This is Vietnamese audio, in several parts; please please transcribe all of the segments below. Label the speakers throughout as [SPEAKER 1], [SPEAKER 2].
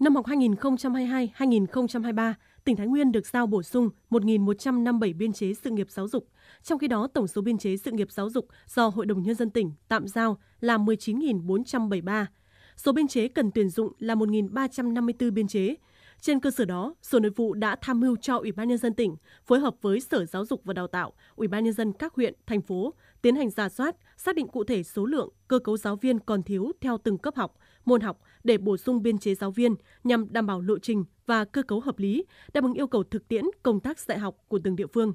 [SPEAKER 1] Năm học 2022-2023, tỉnh Thái Nguyên được giao bổ sung 1.157 biên chế sự nghiệp giáo dục, trong khi đó tổng số biên chế sự nghiệp giáo dục do Hội đồng Nhân dân tỉnh tạm giao là 19.473. Số biên chế cần tuyển dụng là 1.354 biên chế, trên cơ sở đó, Sở Nội vụ đã tham mưu cho Ủy ban nhân dân tỉnh phối hợp với Sở Giáo dục và Đào tạo, Ủy ban nhân dân các huyện, thành phố tiến hành giả soát, xác định cụ thể số lượng, cơ cấu giáo viên còn thiếu theo từng cấp học, môn học để bổ sung biên chế giáo viên nhằm đảm bảo lộ trình và cơ cấu hợp lý, đáp ứng yêu cầu thực tiễn công tác dạy học của từng địa phương.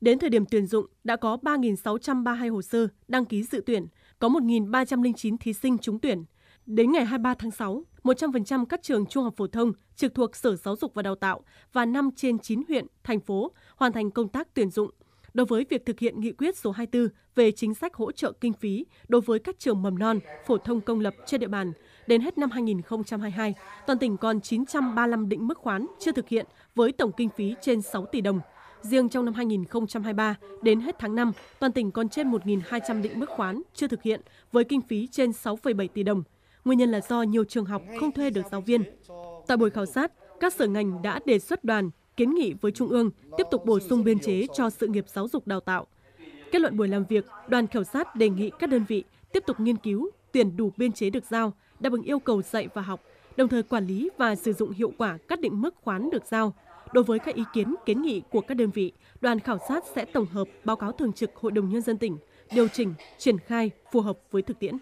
[SPEAKER 1] Đến thời điểm tuyển dụng, đã có 3.632 hồ sơ đăng ký dự tuyển, có 1.309 thí sinh trúng tuyển, Đến ngày 23 tháng 6, 100% các trường trung học phổ thông trực thuộc Sở Giáo dục và Đào tạo và 5 trên 9 huyện, thành phố hoàn thành công tác tuyển dụng. Đối với việc thực hiện nghị quyết số 24 về chính sách hỗ trợ kinh phí đối với các trường mầm non, phổ thông công lập trên địa bàn, đến hết năm 2022, toàn tỉnh còn 935 định mức khoán chưa thực hiện với tổng kinh phí trên 6 tỷ đồng. Riêng trong năm 2023, đến hết tháng 5, toàn tỉnh còn trên 1.200 định mức khoán chưa thực hiện với kinh phí trên 6,7 tỷ đồng – Nguyên nhân là do nhiều trường học không thuê được giáo viên. Tại buổi khảo sát, các sở ngành đã đề xuất đoàn kiến nghị với Trung ương tiếp tục bổ sung biên chế cho sự nghiệp giáo dục đào tạo. Kết luận buổi làm việc, đoàn khảo sát đề nghị các đơn vị tiếp tục nghiên cứu, tuyển đủ biên chế được giao, đáp ứng yêu cầu dạy và học, đồng thời quản lý và sử dụng hiệu quả các định mức khoán được giao. Đối với các ý kiến kiến nghị của các đơn vị, đoàn khảo sát sẽ tổng hợp báo cáo thường trực Hội đồng Nhân dân tỉnh, điều chỉnh, triển khai phù hợp với thực tiễn.